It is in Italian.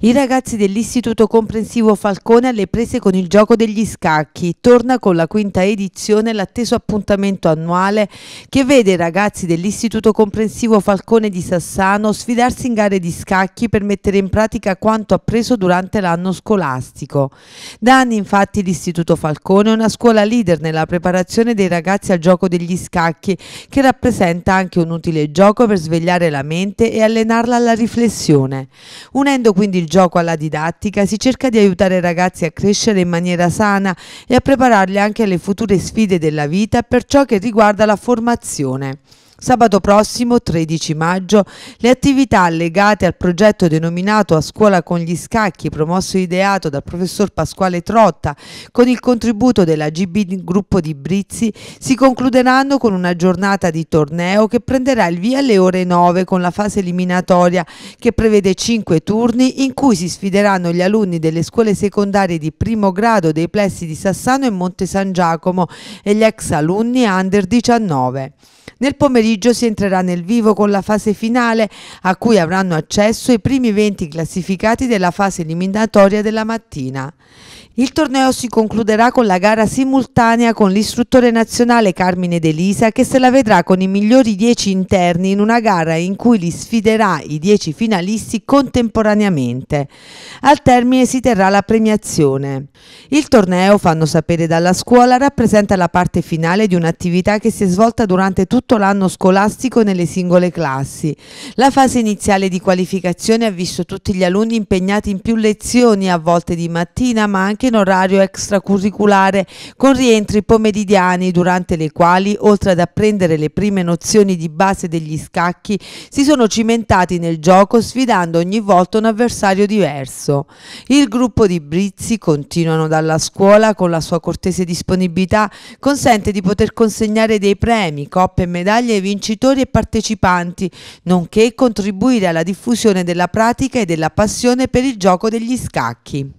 I ragazzi dell'Istituto Comprensivo Falcone alle prese con il gioco degli scacchi. Torna con la quinta edizione l'atteso appuntamento annuale che vede i ragazzi dell'Istituto Comprensivo Falcone di Sassano sfidarsi in gare di scacchi per mettere in pratica quanto appreso durante l'anno scolastico. Da anni infatti l'Istituto Falcone è una scuola leader nella preparazione dei ragazzi al gioco degli scacchi che rappresenta anche un utile gioco per svegliare la mente e allenarla alla riflessione. Unendo quindi il gioco alla didattica, si cerca di aiutare i ragazzi a crescere in maniera sana e a prepararli anche alle future sfide della vita per ciò che riguarda la formazione. Sabato prossimo, 13 maggio, le attività legate al progetto denominato A scuola con gli scacchi, promosso e ideato dal professor Pasquale Trotta, con il contributo della GB Gruppo di Brizzi, si concluderanno con una giornata di torneo che prenderà il via alle ore 9 con la fase eliminatoria che prevede 5 turni in cui si sfideranno gli alunni delle scuole secondarie di primo grado dei plessi di Sassano e Monte San Giacomo e gli ex alunni under 19. Nel pomeriggio si entrerà nel vivo con la fase finale a cui avranno accesso i primi 20 classificati della fase eliminatoria della mattina. Il torneo si concluderà con la gara simultanea con l'istruttore nazionale Carmine De Lisa che se la vedrà con i migliori 10 interni in una gara in cui li sfiderà i 10 finalisti contemporaneamente. Al termine si terrà la premiazione. Il torneo, fanno sapere dalla scuola, rappresenta la parte finale di un'attività che si è svolta durante tutto tutto l'anno scolastico nelle singole classi. La fase iniziale di qualificazione ha visto tutti gli alunni impegnati in più lezioni, a volte di mattina ma anche in orario extracurriculare, con rientri pomeridiani durante le quali, oltre ad apprendere le prime nozioni di base degli scacchi, si sono cimentati nel gioco sfidando ogni volta un avversario diverso. Il gruppo di Brizzi, continuano dalla scuola con la sua cortese disponibilità, consente di poter consegnare dei premi, coppe e medaglie ai vincitori e partecipanti, nonché contribuire alla diffusione della pratica e della passione per il gioco degli scacchi.